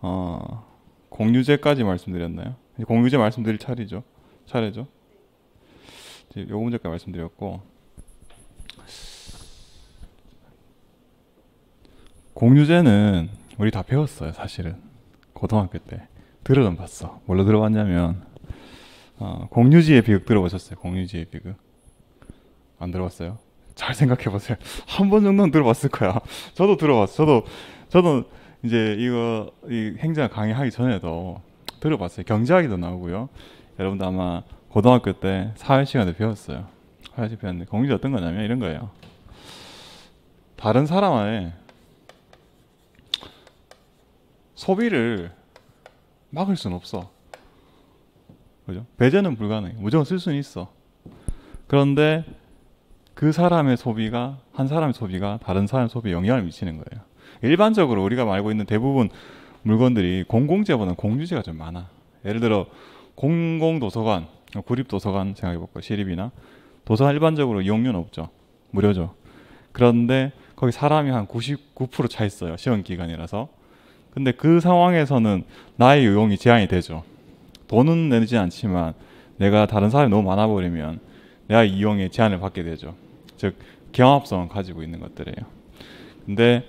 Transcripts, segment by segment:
어, 공유제까지 말씀드렸나요? 공유제 말씀드릴 차례죠. 차례죠. 요 문제까지 말씀드렸고 공유제는 우리 다 배웠어요, 사실은 고등학교 때 들어는 봤어. 뭘로 들어봤냐면 어, 공유지의 비극 들어보셨어요? 공유지의 비극 안 들어봤어요? 잘 생각해보세요. 한 번 정도는 들어봤을 거야. 저도 들어봤어. 저도 저도 이제 이거 이 행정 강의하기 전에도 들어봤어요. 경제학이도 나오고요. 여러분도 아마 고등학교 때 사회 시간에 배웠어요. 사회 시간에 배웠는데 공익이 어떤 거냐면 이런 거예요. 다른 사람의 소비를 막을 수는 없어. 그죠? 배제는 불가능해. 무조건 쓸 수는 있어. 그런데 그 사람의 소비가 한 사람의 소비가 다른 사람의 소비에 영향을 미치는 거예요. 일반적으로 우리가 알고 있는 대부분 물건들이 공공재보다는 공유재가 좀 많아. 예를 들어 공공도서관, 구립도서관 생각해볼까 시립이나 도서관 일반적으로 이용료는 없죠. 무료죠. 그런데 거기 사람이 한 99%차 있어요. 시험 기간이라서. 근데 그 상황에서는 나의 요용이 제한이 되죠. 돈은 내지 않지만 내가 다른 사람이 너무 많아 버리면 내가 이용에 제한을 받게 되죠. 즉 경합성 을 가지고 있는 것들이에요. 근데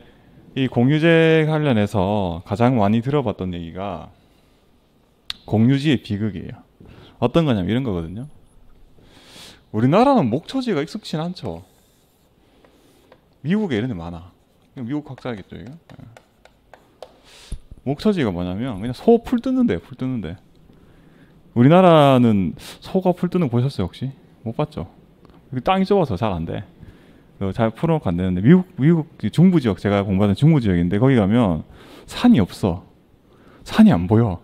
이 공유제 관련해서 가장 많이 들어봤던 얘기가 공유지의 비극이에요. 어떤 거냐면 이런 거거든요. 우리나라는 목초지가 익숙진 않죠. 미국에 이런 데 많아. 미국 학자겠죠, 이거. 예. 목초지가 뭐냐면 그냥 소 풀 뜯는데, 풀 뜯는데. 우리나라는 소가 풀뜯는거 보셨어요 혹시? 못 봤죠? 땅이 좁아서 잘 안 돼. 어, 잘 풀어놓고 안 되는데 미국 미국 중부 지역 제가 공부하는 중부 지역인데 거기 가면 산이 없어 산이 안 보여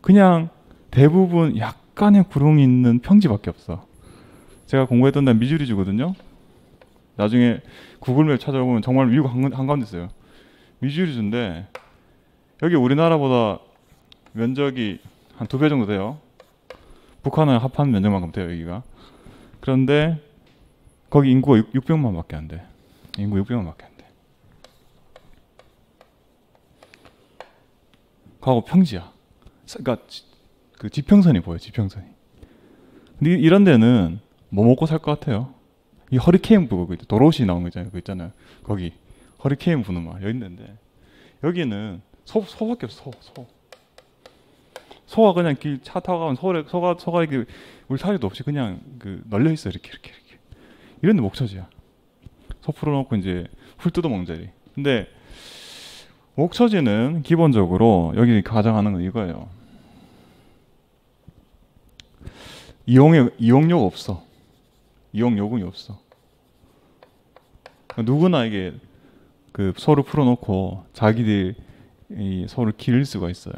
그냥 대부분 약간의 구름이 있는 평지밖에 없어 제가 공부했던 데는 미주리주거든요 나중에 구글맵 찾아보면 정말 미국 한가운데 있어요 미주리주인데 여기 우리나라보다 면적이 한 두 배 정도 돼요 북한을 합한 면적만큼 돼요 여기가 그런데 거기 인구가 6, 600만밖에 안 돼. 인구 600만밖에 안 돼. 과거 평지야. 그러니까 그 지평선이 보여. 지평선이. 근데 이런 데는 뭐 먹고 살 것 같아요? 이 허리케인 불고 그 도로시 나온 거 있잖아요. 그 있잖아요. 거기 허리케인 부는 말 여기 있는데 여기는 소 소밖에 없어. 소. 소. 소가 그냥 길 차 타고 가면 소가 소가 이게 울타리도 없이 그냥 그 널려 있어 이렇게 이렇게. 이렇게. 이런 데 목처지야. 서풀어 놓고 이제 훌뜯어 멍자리. 근데 목처지는 기본적으로 여기 가장하는 건 이거예요. 이용 이용력 없어. 이용 요금이 없어. 그러니까 누구나 이게 그 서로 풀어놓고 자기들이 서로 기를 수가 있어요.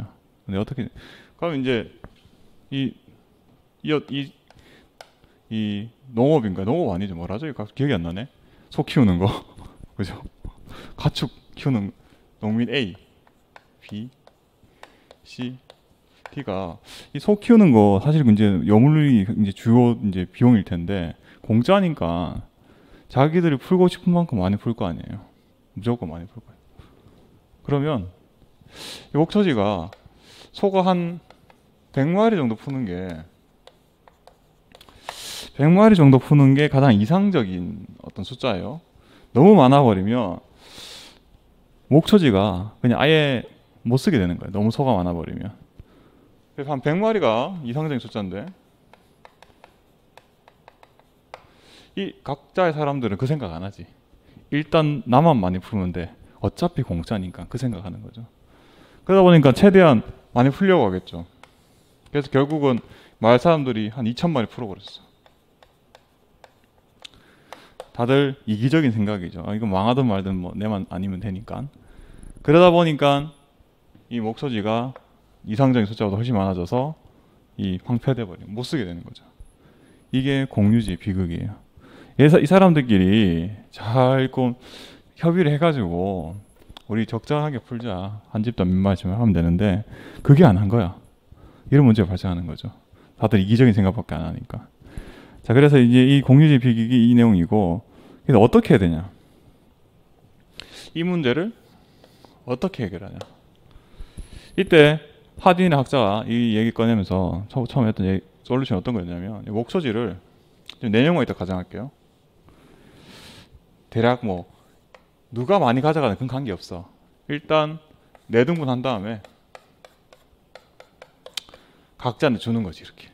근데 어떻게 그럼 이제 이, 이, 이이 농업인가 농업 아니죠 뭐라죠? 기억이 안 나네. 소 키우는 거 그죠? 가축 키우는 농민 A, B, C, D가 이 소 키우는 거 사실 이제 여물리 이제 주요 이제 비용일 텐데 공짜니까 자기들이 풀고 싶은 만큼 많이 풀 거 아니에요. 무조건 많이 풀 거예요. 그러면 목초지가 소가 한 100마리 정도 푸는 게 100마리 정도 푸는 게 가장 이상적인 어떤 숫자예요. 너무 많아 버리면 목초지가 그냥 아예 못 쓰게 되는 거예요. 너무 소가 많아 버리면. 그래서 한 100마리가 이상적인 숫자인데 이 각자의 사람들은 그 생각 안 하지. 일단 나만 많이 풀면 돼. 어차피 공짜니까 그 생각하는 거죠. 그러다 보니까 최대한 많이 풀려고 하겠죠. 그래서 결국은 마을 사람들이 한 2천 마리 풀어버렸어. 다들 이기적인 생각이죠. 아, 이건 망하든 말든 뭐 내만 아니면 되니까. 그러다 보니까 이 목소지가 이상적인 숫자보다 훨씬 많아져서 이 황폐돼 버리고 못 쓰게 되는 거죠. 이게 공유지 비극이에요. 예사, 이 사람들끼리 잘 협의를 해가지고 우리 적절하게 풀자 한 집단 몇 마리씩만 하면 되는데 그게 안 한 거야. 이런 문제가 발생하는 거죠. 다들 이기적인 생각밖에 안 하니까. 자, 그래서 이제 이 공유지 비기기 이 내용이고, 그래서 어떻게 해야 되냐? 이 문제를 어떻게 해결하냐? 이때 하디의 학자가 이 얘기 꺼내면서 처, 처음 했던 얘기, 솔루션 어떤 거였냐면 목소지를 내용을 네 있다 가정할게요. 대략 뭐 누가 많이 가져가는 그건 관계 없어. 일단 내등분한 다음에 각자한테 주는 거지 이렇게.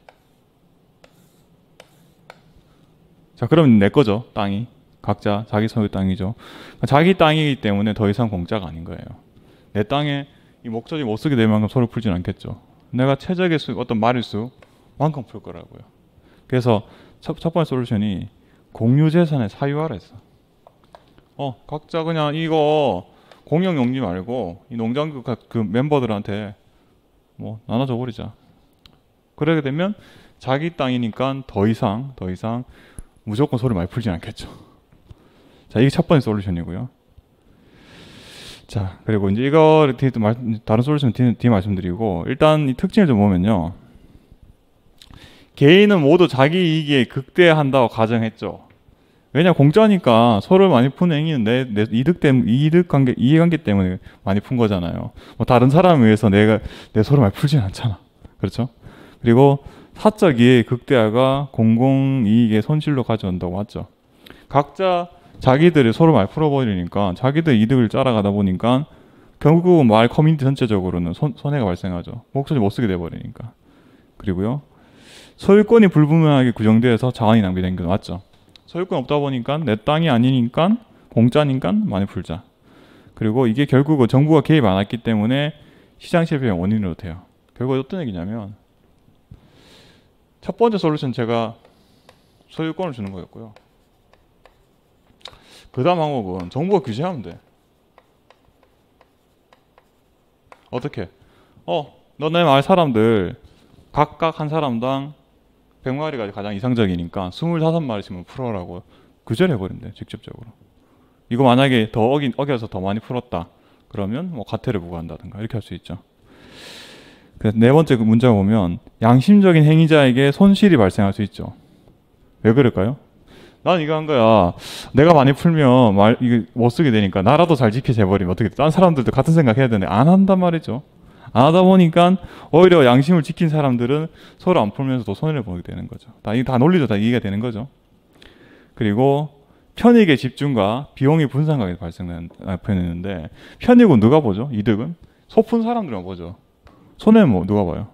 자, 그럼내 거죠, 땅이. 각자 자기 소유 땅이죠. 자기 땅이기 때문에 더 이상 공짜가 아닌 거예요. 내 땅에 이 목적이 못 쓰게 될 만큼 소를 풀진 않겠죠. 내가 최적의 수, 어떤 말일 수만큼 풀 거라고요. 그래서 첫, 첫 번째 솔루션이 공유재산의 사유화를 했어. 어, 각자 그냥 이거 공영 용지 말고 이 농장 그, 그 멤버들한테 뭐 나눠줘 버리자. 그러게 되면 자기 땅이니까 더 이상 더 이상 무조건 소리 많이 풀진 않겠죠. 자, 이게 첫 번째 솔루션이고요. 자, 그리고 이제 이거 를 뒤에 또 말, 다른 솔루션 뒤에, 뒤에 말씀드리고 일단 이 특징을 좀 보면요. 개인은 모두 자기 이익에 극대화한다고 가정했죠. 왜냐 공짜니까 소를 많이 푼 행위는 내, 내 이득 때문에 이득 관계 이해관계 때문에 많이 푼 거잖아요. 뭐 다른 사람을 위해서 내가 내 소를 많이 풀진 않잖아. 그렇죠? 그리고 사적 이의 극대화가 공공이익의 손실로 가져온다고 하죠. 각자 자기들이 서로 말 풀어버리니까 자기들 이득을 따라가다 보니까 결국은 말 커뮤니티 전체적으로는 손, 해가 발생하죠. 목소리 못 쓰게 돼버리니까. 그리고요. 소유권이 불분명하게 구정되서 자원이 낭비된 게 맞죠. 소유권 없다 보니까 내 땅이 아니니까 공짜니까 많이 풀자. 그리고 이게 결국은 정부가 개입 안 했기 때문에 시장 실패의 원인으로 돼요. 결국 어떤 얘기냐면 첫 번째 솔루션 제가 소유권을 주는 거였고요. 그 다음 항목은 정부가 규제하면 돼. 어떻게? 어, 너네 마을 사람들 각각 한 사람당 100마리가 가장 이상적이니까 25마리씩만 풀어라고 규제를 해버린대, 직접적으로. 이거 만약에 더 어기, 어겨서 더 많이 풀었다. 그러면 뭐 과태료 부과한다든가 이렇게 할 수 있죠. 그래서 네 번째 그 문장 보면 양심적인 행위자에게 손실이 발생할 수 있죠. 왜 그럴까요? 난 이거 한 거야. 내가 많이 풀면 말 이게 못 쓰게 되니까 나라도 잘 지켜져 버리면 어떻게 딴 사람들도 같은 생각 해야 되는데 안 한단 말이죠. 안 하다 보니까 오히려 양심을 지킨 사람들은 서로 안 풀면서 더 손해를 보게 되는 거죠. 다 이게 다 논리도 다 이해가 되는 거죠. 그리고 편익의 집중과 비용의 분산각이 발생하는 아, 표현했는데 편익은 누가 보죠? 이득은 소푼 사람들만 보죠. 손해 뭐 누가 봐요?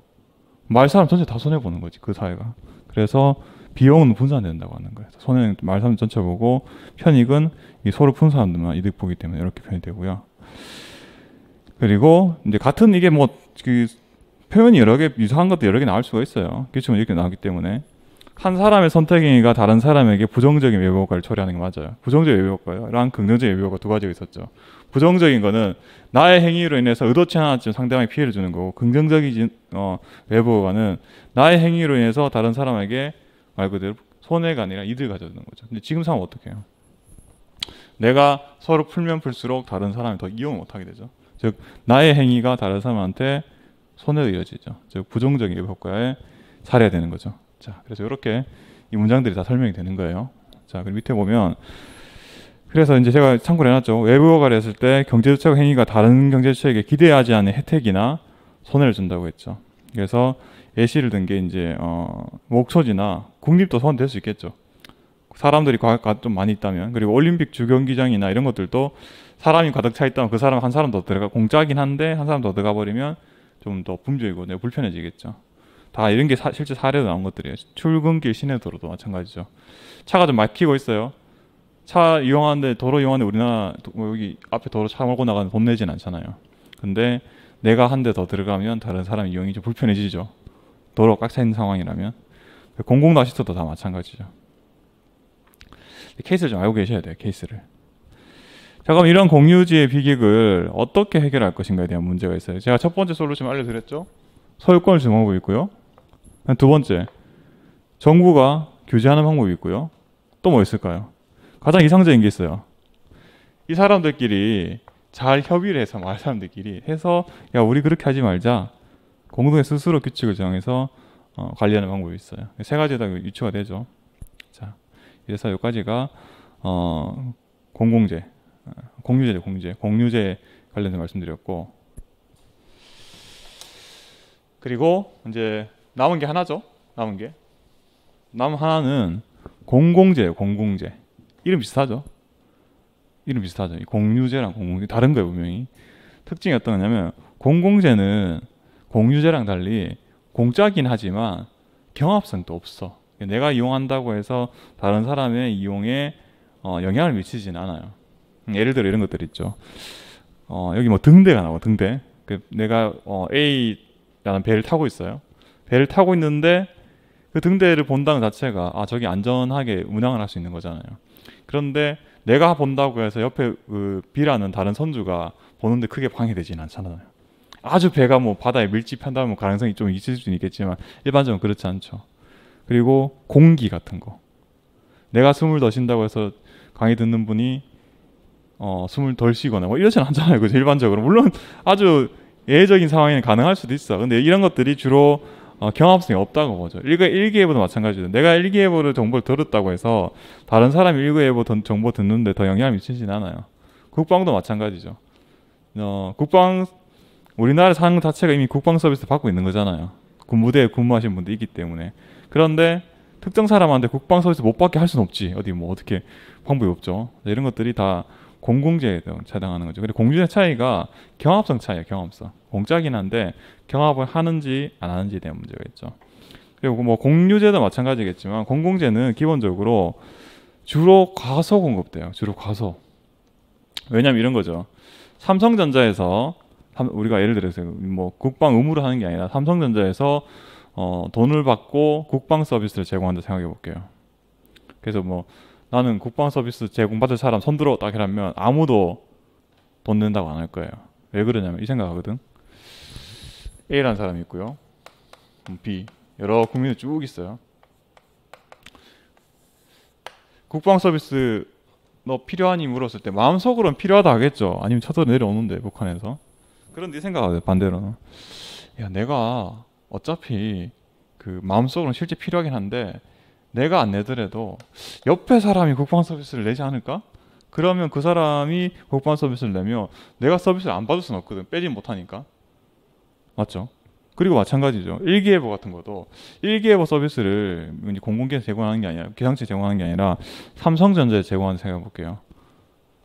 마을 사람 전체 다 손해 보는 거지 그 사회가. 그래서 비용은 분산된다고 하는 거예요. 손해는 마을 사람 전체 보고 편익은 이 소를 푼 사람들만 이득 보기 때문에 이렇게 표현이 되고요. 그리고 이제 같은 이게 뭐그 표현이 여러 개 유사한 것도 여러 개 나올 수가 있어요. 기출문 이렇게 나오기 때문에 한 사람의 선택행위가 다른 사람에게 부정적인 외부 효과를 처리하는 게 맞아요. 부정적인 외부 효과랑 긍정적인 외부 효과 두 가지가 있었죠. 부정적인 거는 나의 행위로 인해서 의도치 않았지만 상대방에 피해를 주는 거고 긍정적인 어, 외부어가는 나의 행위로 인해서 다른 사람에게 말 그대로 손해가 아니라 이득을 가져오는 거죠. 근데 지금 상황 어떻게요? 내가 서로 풀면 풀수록 다른 사람이 더 이용을 못하게 되죠. 즉 나의 행위가 다른 사람한테 손해로 이어지죠. 즉 부정적인 효과에 살해야 되는 거죠. 자, 그래서 이렇게 이 문장들이 다 설명이 되는 거예요. 자, 그리고 밑에 보면 그래서 이제 제가 참고를 해놨죠. 외부허가를 했을 때 경제주체적 행위가 다른 경제주체에게 기대하지 않은 혜택이나 손해를 준다고 했죠. 그래서 예시를 든 게 이제 어, 목소지나 국립도 선될 수 있겠죠. 사람들이 과가 좀 많이 있다면 그리고 올림픽 주경기장이나 이런 것들도 사람이 가득 차 있다면 그 사람 한 사람 더 들어가 공짜긴 한데 한 사람 더 들어가 버리면 좀더 분주이고 네, 불편해지겠죠. 다 이런 게 사, 실제 사례로 나온 것들이에요. 출근길 시내도로도 마찬가지죠. 차가 좀 막히고 있어요. 차 이용하는데 도로 이용하는데 우리나라 뭐 여기 앞에 도로 차 몰고 나가는 돈 내진 않잖아요. 근데 내가 한 대 더 들어가면 다른 사람 이용이 좀 불편해지죠. 도로 꽉차 있는 상황이라면 공공 낚시터도 다 마찬가지죠. 케이스를 좀 알고 계셔야 돼요. 케이스를. 자 그럼 이런 공유지의 비객을 어떻게 해결할 것인가에 대한 문제가 있어요. 제가 첫 번째 솔루션 알려드렸죠. 소유권을 제하고 있고요. 두 번째 정부가 규제하는 방법이 있고요. 또 뭐 있을까요? 가장 이상적인 게 있어요. 이 사람들끼리 잘 협의를 해서 마 사람들끼리 해서 야 우리 그렇게 하지 말자 공동의 스스로 규칙을 정해서 어, 관리하는 방법이 있어요. 세 가지 다 유추가 되죠. 자, 그래서 여기까지가 어, 공공재, 공유제, 어, 공유제, 공유제 관련된 말씀드렸고 그리고 이제 남은 게 하나죠. 남은 게남 하나는 공공재예요. 공공재. 이름 비슷하죠. 이름 비슷하죠. 공유제랑 공공제 다른 거예요 분명히. 특징이 어떤 거냐면 공공재는 공유제랑 달리 공짜긴 하지만 경합성도 없어. 내가 이용한다고 해서 다른 사람의 이용에 어, 영향을 미치진 않아요. 예를 들어 이런 것들 있죠. 어, 여기 뭐 등대가 나와 뭐 등대. 그 내가 어, A라는 배를 타고 있어요. 배를 타고 있는데 그 등대를 본다는 자체가 아 저기 안전하게 운항을 할 수 있는 거잖아요. 그런데 내가 본다고 해서 옆에 그 B라는 다른 선주가 보는데 크게 방해되지는 않잖아요. 아주 배가 뭐 바다에 밀집한다면 가능성이 좀 있을 수는 있겠지만 일반적으로 그렇지 않죠. 그리고 공기 같은 거. 내가 숨을 더 쉰다고 해서 강의 듣는 분이 어, 숨을 덜 쉬거나 뭐 이러진 않잖아요. 그죠? 일반적으로. 물론 아주 예외적인 상황에는 가능할 수도 있어. 근데 이런 것들이 주로 어, 경합성이 없다고 보죠. 1, 거 일기예보도 마찬가지죠. 내가 1기예보를 정보를 들었다고 해서 다른 사람이 1기예보 정보 듣는데 더 영향을 미치진 않아요. 국방도 마찬가지죠. 어, 국방 우리나라 상 자체가 이미 국방 서비스 받고 있는 거잖아요. 군부대에 근무하신 분도 있기 때문에 그런데 특정 사람한테 국방 서비스 못 받게 할 수는 없지. 어디 뭐 어떻게 방법이 없죠. 이런 것들이 다 공공재에 해당하는 거죠. 근데 공중의 차이가 경합성 차이에요. 경합성. 공짜긴 한데 경합을 하는지 안 하는지에 대한 문제가 있죠. 그리고 뭐 공유제도 마찬가지겠지만 공공재는 기본적으로 주로 과소 공급돼요. 주로 과소. 왜냐면 이런 거죠. 삼성전자에서 우리가 예를 들어서 뭐 국방 의무를 하는 게 아니라 삼성전자에서 어 돈을 받고 국방 서비스를 제공한다 생각해 볼게요. 그래서 뭐 나는 국방 서비스 제공받을 사람 손들어 딱 이러면 아무도 돈 낸다고 안 할 거예요. 왜 그러냐면 이 생각하거든. A라는 사람이 있고요. B 여러 국민이 쭉 있어요. 국방 서비스 너 필요하니 물었을 때 마음속으로는 필요하다 하겠죠. 아니면 쳐서 내려오는데 북한에서. 그런데 네 생각하세요 반대로는. 야 내가 어차피 그마음속으로 실제 필요하긴 한데 내가 안 내더라도 옆에 사람이 국방 서비스를 내지 않을까? 그러면 그 사람이 국방 서비스를 내면 내가 서비스를 안 받을 수는 없거든. 빼지 못하니까. 맞죠? 그리고 마찬가지죠. 일기예보 같은 것도 일기예보 서비스를 공공기관 제공하는 게 아니라 기상청 제공하는 게 아니라 삼성전자에 제공하는 생각해 볼게요.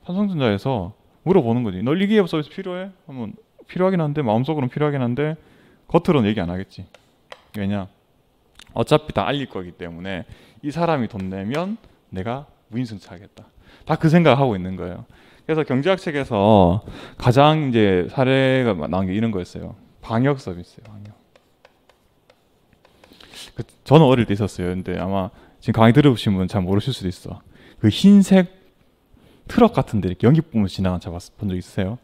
삼성전자에서 물어보는 거지. 너 일기예보 서비스 필요해? 하면 필요하긴 한데 마음속으로는 필요하긴 한데 겉으로는 얘기 안 하겠지. 왜냐? 어차피 다 알릴 거기 때문에 이 사람이 돈 내면 내가 무인승차하겠다. 다 그 생각을 하고 있는 거예요. 그래서 경제학 책에서 가장 이제 사례가 나온 게 이런 거였어요. 방역 서비스요 방역. 그, 저는 어릴 때 있었어요. 근데 아마 지금 강의 들어보신 분은 잘 모르실 수도 있어. 그 흰색 트럭 같은데 이렇게 연기 부분 면 지나간 차본적 있으세요?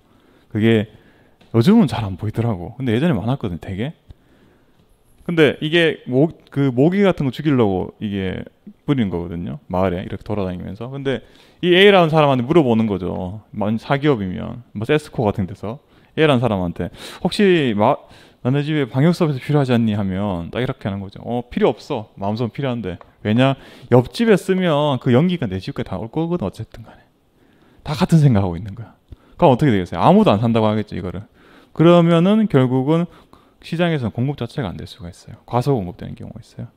그게 요즘은 잘 안 보이더라고. 근데 예전에 많았거든, 되게. 근데 이게 모, 그 모기 같은 거 죽이려고 이게 뿌리는 거거든요. 마을에 이렇게 돌아다니면서. 근데 이 A라는 사람한테 물어보는 거죠. 만 사기업이면 뭐 세스코 같은 데서 A라는 사람한테 혹시 마, 너네 집에 방역 서비스 필요하지 않니 하면 딱 이렇게 하는 거죠. 어 필요 없어. 마음속은 필요한데 왜냐 옆집에 쓰면 그 연기가 내 집까지 다 올 거거든 어쨌든간에 다 같은 생각하고 있는 거야. 그럼 어떻게 되겠어요? 아무도 안 산다고 하겠죠 이거를. 그러면은 결국은 시장에서는 공급 자체가 안 될 수가 있어요. 과소 공급되는 경우가 있어요.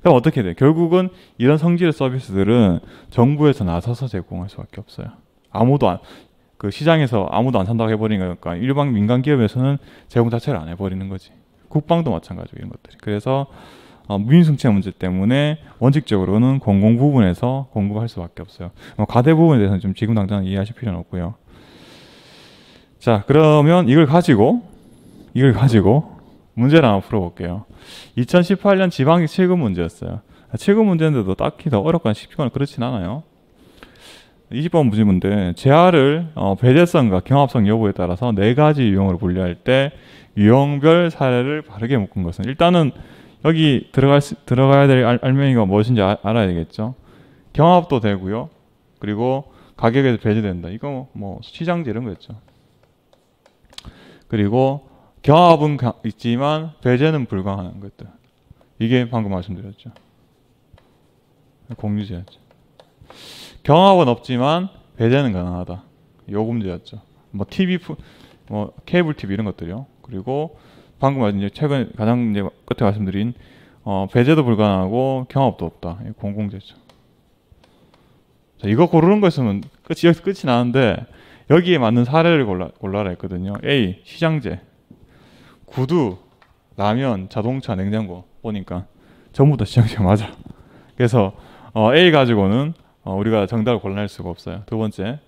그럼 어떻게 돼? 결국은 이런 성질의 서비스들은 정부에서 나서서 제공할 수밖에 없어요. 아무도 안그 시장에서 아무도 안 산다고 해버리니까 는 일반 민간 기업에서는 제공 자체를 안 해버리는 거지. 국방도 마찬가지고 이런 것들이. 그래서 어, 무인승차 문제 때문에 원칙적으로는 공공 부분에서 공급할 수밖에 없어요. 어, 뭐 과대 부분에 대해서는 좀 지금 당장 이해하실 필요는 없고요. 자, 그러면 이걸 가지고 이걸 가지고 문제를 한번 풀어볼게요. 2018년 지방의 7급 문제였어요. 7급 아, 문제인데도 딱히 더 어렵거나 쉽거나 그렇진 않아요. 20번 문제문데 재화를 어, 배제성과 경합성 여부에 따라서 네 가지 유형으로 분류할 때 유형별 사례를 바르게 묶은 것은 일단은 여기 들어갈 수, 들어가야 될 알, 알맹이가 무엇인지 아, 알아야 되겠죠. 경합도 되고요. 그리고 가격에도 배제된다. 이거 뭐 시장제 이런 거였죠. 그리고 경합은 가, 있지만 배제는 불가한 것들. 이게 방금 말씀드렸죠. 공유제였죠. 경합은 없지만 배제는 가능하다. 요 문제였죠. 뭐 TV, 뭐 케이블 TV 이런 것들요 그리고 방금 말씀 최근 가장 이제 끝에 말씀드린 어, 배제도 불가능하고 경합도 없다. 공공재죠. 자, 이거 고르는 거 있으면 끝이 여기서 끝이 나는데 여기에 맞는 사례를 골라, 골라라 했거든요. A 시장제, 구두, 라면, 자동차, 냉장고 보니까 전부 다 시장제 맞아. 그래서 어, A 가지고는 어, 우리가 정답을 골라낼 수가 없어요. 두 번째,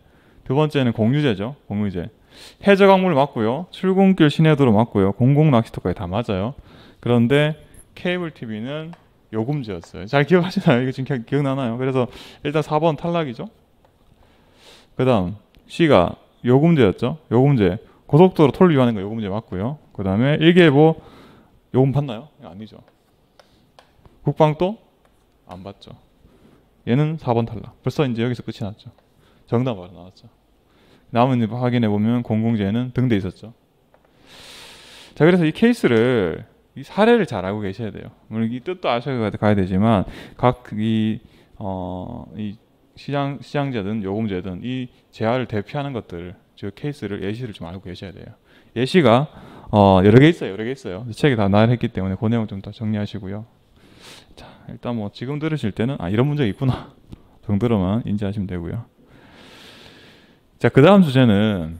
두 번째는 공유제죠. 공유제. 해저 강물 맞고요. 출근길 시내도로 맞고요. 공공 낚시터까지 다 맞아요. 그런데 케이블 TV는 요금제였어요. 잘 기억하시나요? 이거 지금 기억나나요? 그래서 일단 4번 탈락이죠. 그다음 C가 요금제였죠. 요금제. 고속도로 톨 이용하는 거 요금제 맞고요. 그다음에 일개보 요금 받나요? 아니죠. 국방도 안 받죠. 얘는 4번 탈락. 벌써 이제 여기서 끝이 났죠. 정답 바로 나왔죠. 남은 확인해 보면 공공재는 등대 있었죠. 자, 그래서 이 케이스를 이 사례를 잘 알고 계셔야 돼요. 물론 이 뜻도 아셔야 되지만 각이 어, 이 시장 시장제든 요금제든 이 제한을 대표하는 것들 즉 케이스를 예시를 좀 알고 계셔야 돼요. 예시가 어, 여러 개 있어요. 여러 개 있어요. 책이 다 나열했기 때문에 그 내용 좀 더 정리하시고요. 자, 일단 뭐 지금 들으실 때는 아 이런 문제가 있구나 정도로만 인지하시면 되고요. 자, 그 다음 주제는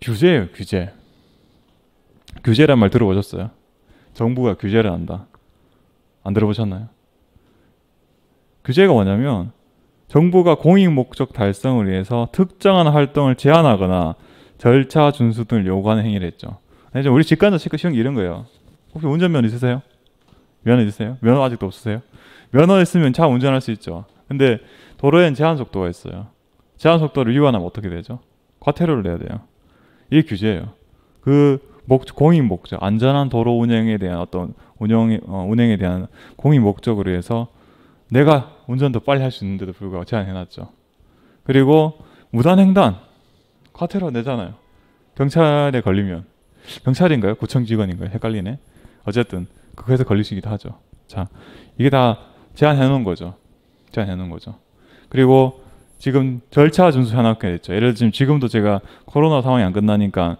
규제예요, 규제. 규제란 말 들어보셨어요? 정부가 규제를 한다. 안 들어보셨나요? 규제가 뭐냐면 정부가 공익 목적 달성을 위해서 특정한 활동을 제한하거나 절차 준수 등을 요구하는 행위를 했죠. 우리 직관자 체크 시험 이런 거예요. 혹시 운전면 허 있으세요? 면허 있으세요? 면허 아직도 없으세요? 면허 있으면 차 운전할 수 있죠. 근데 도로엔 제한 속도가 있어요. 제한 속도를 위반하면 어떻게 되죠? 과태료를 내야 돼요. 이게 규제예요. 그 목, 공익 목적, 안전한 도로 운행에 대한 어떤 운영 어, 운행에 대한 공익 목적으로 해서 내가 운전도 빨리 할 수 있는데도 불구하고 제한해놨죠. 그리고 무단 횡단 과태료 내잖아요. 경찰에 걸리면 경찰인가요? 구청 직원인가요? 헷갈리네. 어쨌든 그래서 걸리시기도 하죠. 자, 이게 다 제한해 놓은 거죠. 제한해 놓은 거죠. 그리고 지금 절차 준수 해놨게 됐죠. 예를 들면 지금도 제가 코로나 상황이 안 끝나니까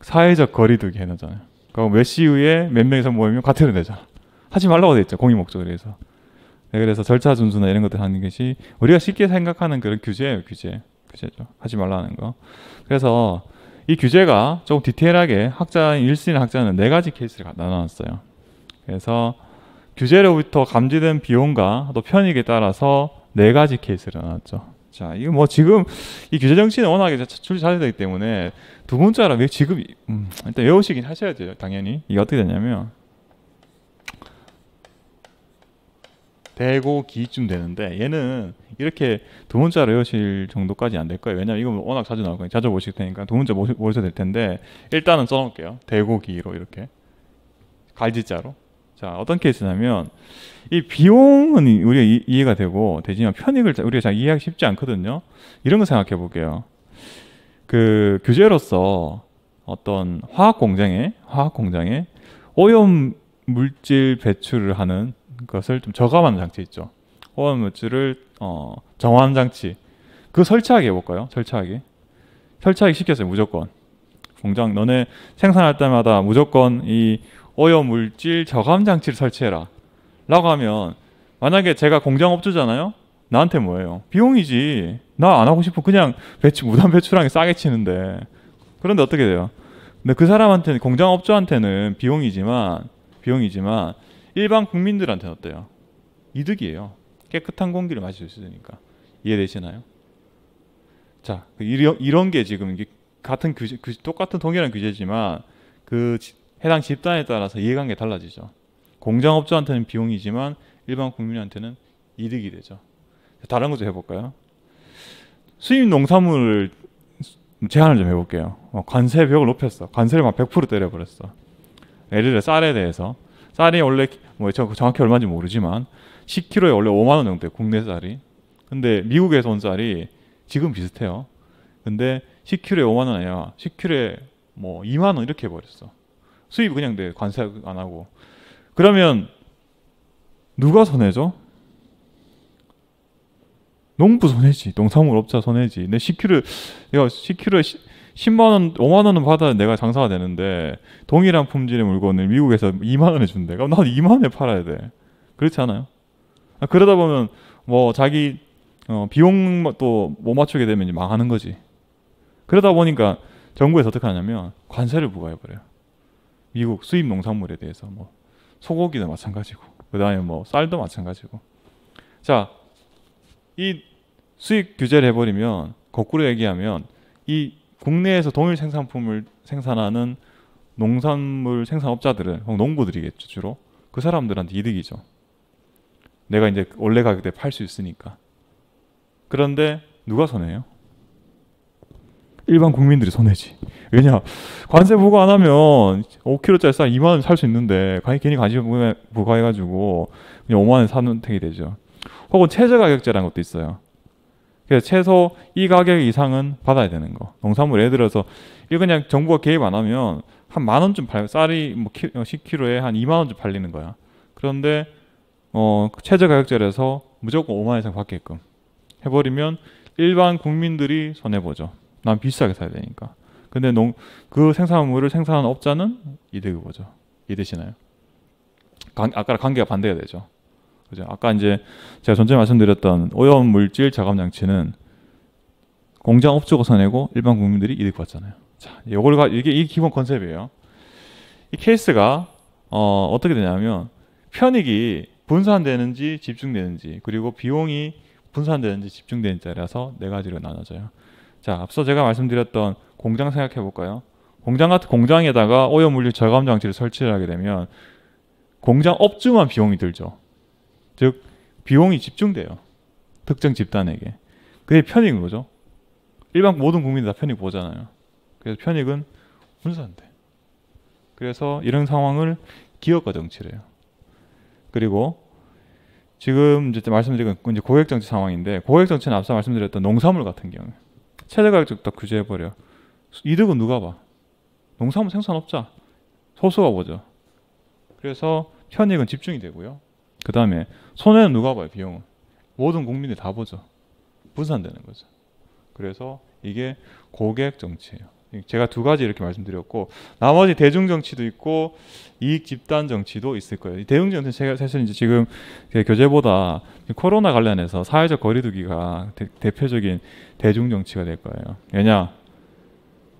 사회적 거리두기 해놓잖아요. 그럼 그러니까 몇 시후에 몇 명이서 모이면 과태료 내자. 하지 말라고 돼 있죠. 공익 목적으로 해서. 네, 그래서 절차 준수나 이런 것들 하는 것이 우리가 쉽게 생각하는 그런 규제예요. 규제. 규제죠. 하지 말라는 거. 그래서 이 규제가 조금 디테일하게 학자 인 일신 학자는 네 가지 케이스를 나눠놨어요. 그래서 규제로부터 감지된 비용과 또 편익에 따라서 네 가지 케이스를 나눴죠. 자, 이거 뭐 지금 이 규제 정치는 워낙에 출리 잘 되기 때문에 두번째로왜 지금 음, 일단 외우시긴 하셔야 돼요. 당연히 이게 어떻게 되냐면 대고 기쯤 되는데 얘는 이렇게 두 문자로 외우실 정도까지 안 될 거예요. 왜냐면 이건 워낙 자주 나올 거니까 자주 보실 테니까 두 문자 모셔, 모셔 될 텐데 일단은 써놓을게요. 대고 기로 이렇게 갈지자로 자, 어떤 케이스냐면 이 비용은 우리가 이, 이해가 되고 대신에 편익을 우리가 잘 이해하기 쉽지 않거든요. 이런 거 생각해 볼게요. 그 규제로서 어떤 화학 공장에 화학 공장에 오염 물질 배출을 하는 것을 좀 저감하는 장치 있죠. 오염 물질을 어, 정화하는 장치. 그 설치하게 해볼까요? 설치하게 설치하기 시켰어요 무조건. 공장 너네 생산할 때마다 무조건 이 오염물질 저감 장치를 설치해라 라고 하면 만약에 제가 공장업주잖아요 나한테 뭐예요 비용이지 나 안 하고 싶어 그냥 배추 무단 배출하기 싸게 치는데 그런데 어떻게 돼요 근데 그 사람한테는 공장업주한테는 비용이지만 비용이지만 일반 국민들한테는 어때요 이득이에요 깨끗한 공기를 마실 수 있으니까 이해되시나요 자 그 이런, 이런 게 지금 같은 규제, 똑같은 동일한 규제지만 그 해당 집단에 따라서 이해관계 달라지죠. 공장업주한테는 비용이지만 일반 국민한테는 이득이 되죠. 다른 것도 해볼까요? 수입 농산물을 제한을 좀 해볼게요. 어, 관세 벽을 높였어. 관세를 막 100% 때려버렸어. 예를 들어 쌀에 대해서 쌀이 원래 뭐 정확히 얼마인지 모르지만 10kg에 원래 5만 원 정도예요. 국내 쌀이. 근데 미국에서 온 쌀이 지금 비슷해요. 근데 10kg에 5만 원 아니라 10kg에 뭐 2만 원 이렇게 해버렸어. 수입 그냥 돼 관세 안 하고 그러면 누가 손해죠? 농부 손해지 농산물 업자 손해지 내 시큐를 내가 시큐를 10만 원, 5만 원은 받아야 내가 장사가 되는데 동일한 품질의 물건을 미국에서 2만 원에 준대. 그럼 나도 2만 원에 팔아야 돼. 그렇지 않아요? 아, 그러다 보면 뭐 자기 어, 비용도 뭐 못 맞추게 되면 이제 망하는 거지. 그러다 보니까 정부에서 어떻게 하냐면 관세를 부과해버려요. 미국 수입 농산물에 대해서 뭐 소고기도 마찬가지고 그다음에 뭐 쌀도 마찬가지고 자 이 수입 규제를 해버리면 거꾸로 얘기하면 이 국내에서 동일 생산품을 생산하는 농산물 생산업자들은 농부들이겠죠 주로 그 사람들한테 이득이죠 내가 이제 원래 가격대팔수 있으니까 그런데 누가 손해요? 일반 국민들이 손해지 왜냐 관세 부과 안 하면 5kg짜리 쌀 2만 원살 수 있는데 괜히 관세 부과해가지고 그냥 5만 원 사는 택이 되죠. 혹은 최저 가격제라는 것도 있어요. 그래서 최소 이 가격 이상은 받아야 되는 거. 농산물 예를 들어서 이거 그냥 정부가 개입 안 하면 한 만 원쯤 팔 쌀이 뭐 10kg에 어, 한 2만 원쯤 팔리는 거야. 그런데 어 그 최저 가격제라서 무조건 5만 원 이상 받게끔 해버리면 일반 국민들이 손해 보죠. 난 비싸게 사야 되니까. 근데 농, 그 생산물을 생산한 업자는 이득을 보죠. 이해되시나요? 아까 관계가 반대가 되죠. 그죠? 아까 이제 제가 전에 말씀드렸던 오염 물질 작업 장치는 공장 업주가 써내고 일반 국민들이 이득 봤잖아요. 자, 요걸 이게 이 기본 컨셉이에요. 이 케이스가 어, 어떻게 되냐면 편익이 분산되는지 집중되는지 그리고 비용이 분산되는지 집중되는지라서네 가지로 나눠져요. 자, 앞서 제가 말씀드렸던 공장 생각해 볼까요? 공장 같은 공장에다가 오염물질 절감 장치를 설치를 하게 되면 공장 업주만 비용이 들죠. 즉 비용이 집중돼요. 특정 집단에게. 그게 편익인 거죠. 일반 모든 국민이 다 편익 보잖아요. 그래서 편익은 분산돼. 그래서 이런 상황을 기업과 정치래요. 그리고 지금 이제 말씀드린 이제 고액 정치 상황인데 고액 정치는 앞서 말씀드렸던 농산물 같은 경우 최대 가격도 딱 규제해버려. 이득은 누가 봐? 농산물 생산업자, 소수가 보죠. 그래서 편익은 집중이 되고요. 그 다음에 손해는 누가 봐요? 비용은 모든 국민이 다 보죠. 분산되는 거죠. 그래서 이게 고객 정치예요. 제가 두 가지 이렇게 말씀드렸고 나머지 대중 정치도 있고 이익 집단 정치도 있을 거예요. 대중 정치 제가 사실 이제 지금 그 교재보다 코로나 관련해서 사회적 거리두기가 대, 표적인 대중 정치가 될 거예요. 왜냐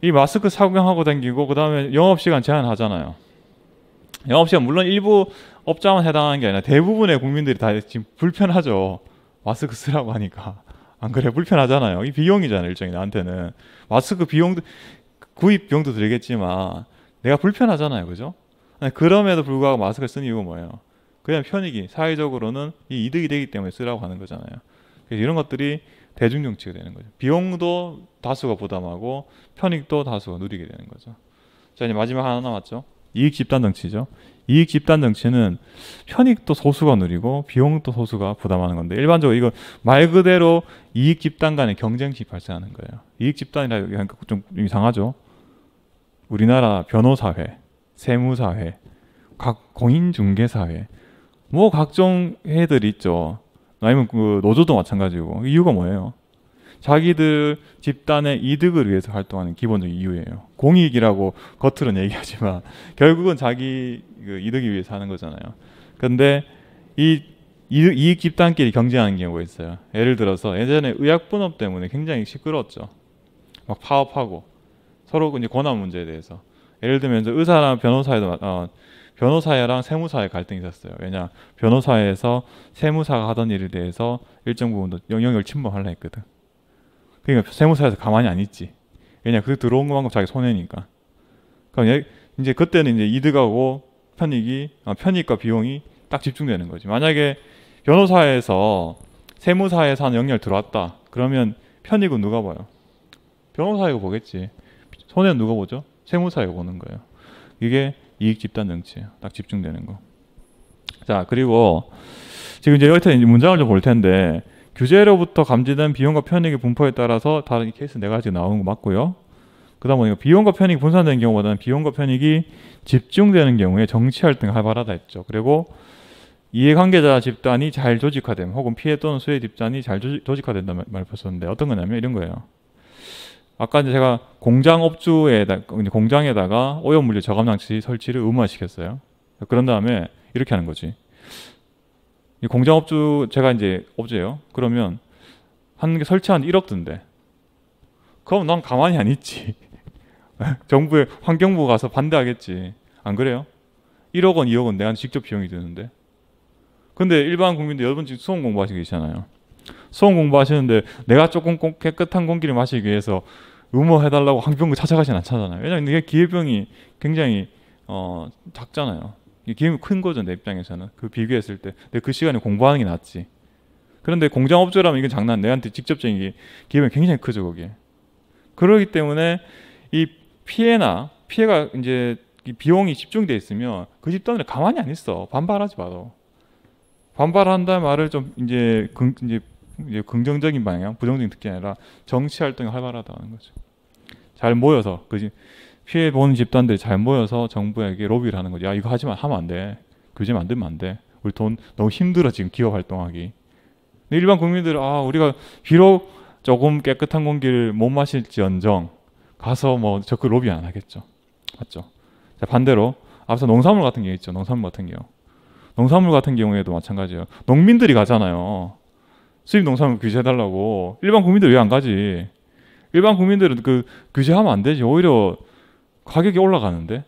이 마스크 착용하고 다니고 그다음에 영업 시간 제한하잖아요. 영업 시간 물론 일부 업자만 해당하는 게 아니라 대부분의 국민들이 다 지금 불편하죠. 마스크 쓰라고 하니까. 안 그래 불편하잖아요. 이 비용이잖아요 일정이 나한테는 마스크 비용도 구입용도 들겠지만 내가 불편하잖아요, 그죠? 그럼에도 불구하고 마스크를 쓰는 이유가 뭐예요? 그냥 편익이 사회적으로는 이득이 되기 때문에 쓰라고 하는 거잖아요. 그래서 이런 것들이 대중 정치가 되는 거죠. 비용도 다수가 부담하고 편익도 다수가 누리게 되는 거죠. 자 이제 마지막 하나 남았죠. 이익 집단 정치죠. 이익 집단 정치는 편익도 소수가 누리고 비용도 소수가 부담하는 건데 일반적으로 이거 말 그대로 이익 집단 간의 경쟁이 발생하는 거예요. 이익 집단이라 그러니까 좀 이상하죠. 우리나라 변호사회, 세무사회, 각 공인중개사회, 뭐 각종 회들이 있죠. 아니면 그 노조도 마찬가지고 그 이유가 뭐예요? 자기들 집단의 이득을 위해서 활동하는 기본적인 이유예요. 공익이라고 겉으로는 얘기하지만 결국은 자기 그 이득을 위해서 하는 거잖아요. 근데 이 이익 집단끼리 경쟁하는 경우가 있어요. 예를 들어서 예전에 의약 분업 때문에 굉장히 시끄러웠죠. 막 파업하고 서로 이제 권한 문제에 대해서 예를 들면 이제 의사랑 변호사에도 어, 변호사랑 세무사의 갈등이 있었어요. 왜냐 변호사에서 세무사가 하던 일에 대해서 일정 부분도 영역을 침범하려 했거든. 그러니까 세무사에서 가만히 안 있지. 왜냐 그 들어온 것만큼 자기 손해니까. 그럼 예, 이제 그때는 이제 이득하고 편익이 아, 편익과 비용이 딱 집중되는 거지. 만약에 변호사에서 세무사에서 한 영역을 들어왔다. 그러면 편익은 누가 봐요? 변호사이고 보겠지. 손해는 누가 보죠? 세무사에 보는 거예요. 이게 이익 집단 정치예요. 딱 집중되는 거. 자, 그리고 지금 이제 여기서 이제 문장을 좀 볼 텐데 규제로부터 감지된 비용과 편익의 분포에 따라서 다른 케이스 네 가지 나오는 거 맞고요. 그러다 보니까 비용과 편익이 분산되는 경우보다는 비용과 편익이 집중되는 경우에 정치 활동이 활발하다 했죠. 그리고 이해관계자 집단이 잘 조직화됨 혹은 피해 또는 수혜 집단이 잘 조직, 화된다말 봤었는데 어떤 거냐면 이런 거예요. 아까 이제 제가 공장 업주에 공장에다가 오염물질 저감 장치 설치를 의무화시켰어요. 그런 다음에 이렇게 하는 거지. 공장 업주 제가 이제 업주예요. 그러면 한게 설치한 1억 든데. 그럼 난 가만히 안 있지. 정부에 환경부 가서 반대하겠지. 안 그래요? 1억 원, 2억 원 내한테 직접 비용이 드는데. 근데 일반 국민들 여러분 지금 수험 공부하시고 계시잖아요. 수원 공부하시는데 내가 조금 깨끗한 공기를 마시기 위해서 의무해달라고 항병구 찾아가진 않잖아요. 왜냐하면 이게 기회병이 굉장히 어, 작잖아요. 기회병이 큰 거죠 내 입장에서는 그 비교했을 때. 근데 그 시간에 공부하는 게 낫지. 그런데 공장업주라면 이건 장난. 내한테 직접적인 기회병이 굉장히 크죠 거기에. 그러기 때문에 이 피해나 피해가 이제 비용이 집중돼 있으면 그 집단을 가만히 안 있어 반발하지 마도 반발한다 말을 좀 이제, 근, 이제 긍정적인 방향, 부정적인 특징이 아니라 정치 활동이 활발하다는 거죠. 잘 모여서 그지 피해 보는 집단들이 잘 모여서 정부에게 로비를 하는 거죠. 야 아, 이거 하지마 하면 안 돼. 규제 그 만들면 안 돼. 우리 돈 너무 힘들어 지금 기업 활동하기. 근데 일반 국민들은 아 우리가 비록 조금 깨끗한 공기를 못 마실지언정 가서 뭐 적극 로비 안 하겠죠. 맞죠? 자 반대로 앞서 농산물 같은 게 있죠. 농산물 같은 경우. 농산물 같은 경우에도 마찬가지예요. 농민들이 가잖아요. 수입 농산물 규제해달라고 일반 국민들 왜안 가지? 일반 국민들은 그 규제하면 안 되지. 오히려 가격이 올라가는데.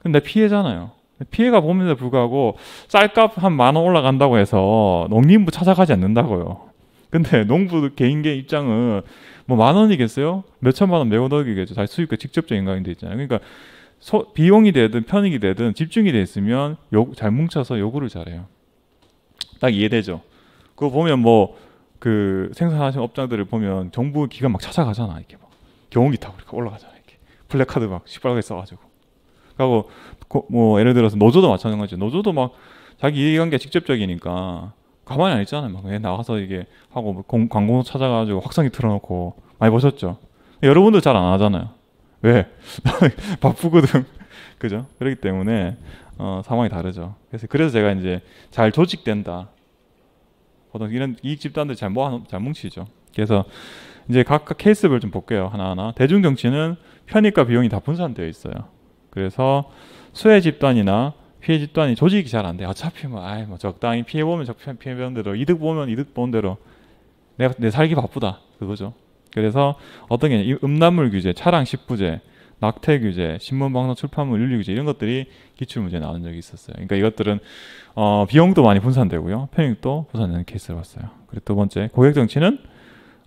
근데 피해잖아요. 피해가 보면서 불구하고 쌀값 한 만 원 올라간다고 해서 농림부 찾아가지 않는다고요. 근데 농부 개인계 입장은 뭐 만 원이겠어요? 몇 천만 원 매고덕이겠죠. 다시 수입과 그 직접적인 가격이 있잖아요. 그러니까 소, 비용이 되든 편익이 되든 집중이 돼 있으면 요, 잘 뭉쳐서 요구를 잘해요. 딱 이해되죠. 그거 보면 뭐그 생산하시는 업장들을 보면 정부 기관 막 찾아가잖아 이렇게 막 경운기 타고 이렇게 올라가잖아 이렇게 플래카드 막 시뻘겋게 써가지고 그리고 그러니까 뭐, 뭐 예를 들어서 노조도 마찬가지죠 노조도 막 자기 이해관계 직접적이니까 가만히 안 있잖아요 막 그냥 나가서 이게 하고 뭐 공, 광고 찾아가지고 확성기 틀어놓고 많이 보셨죠 여러분들 잘 안 하잖아요 왜 바쁘거든 그죠 그렇기 때문에 어, 상황이 다르죠 그래서 그래서 제가 이제 잘 조직된다 보통 이런 이익 집단들 잘 모아 잘 뭉치죠. 그래서 이제 각각 케이스별 좀 볼게요. 하나하나. 대중 정치는 편익과 비용이 다 분산되어 있어요. 그래서 수혜 집단이나 피해 집단이 조직이 잘 안 돼. 어차피 뭐, 아이, 뭐 적당히 피해 보면 적당 피해 보는 대로, 이득 보면 이득 보는 대로, 내가 내 살기 바쁘다 그거죠. 그래서 어떤 게 음란물 규제, 차량 식부제, 낙태 규제, 신문 방송 출판물 윤리 규제 이런 것들이 기출 문제 나온 적이 있었어요. 그러니까 이것들은 어, 비용도 많이 분산되고요, 편익도 분산되는 케이스를 봤어요. 그리고 두 번째 고객 정치는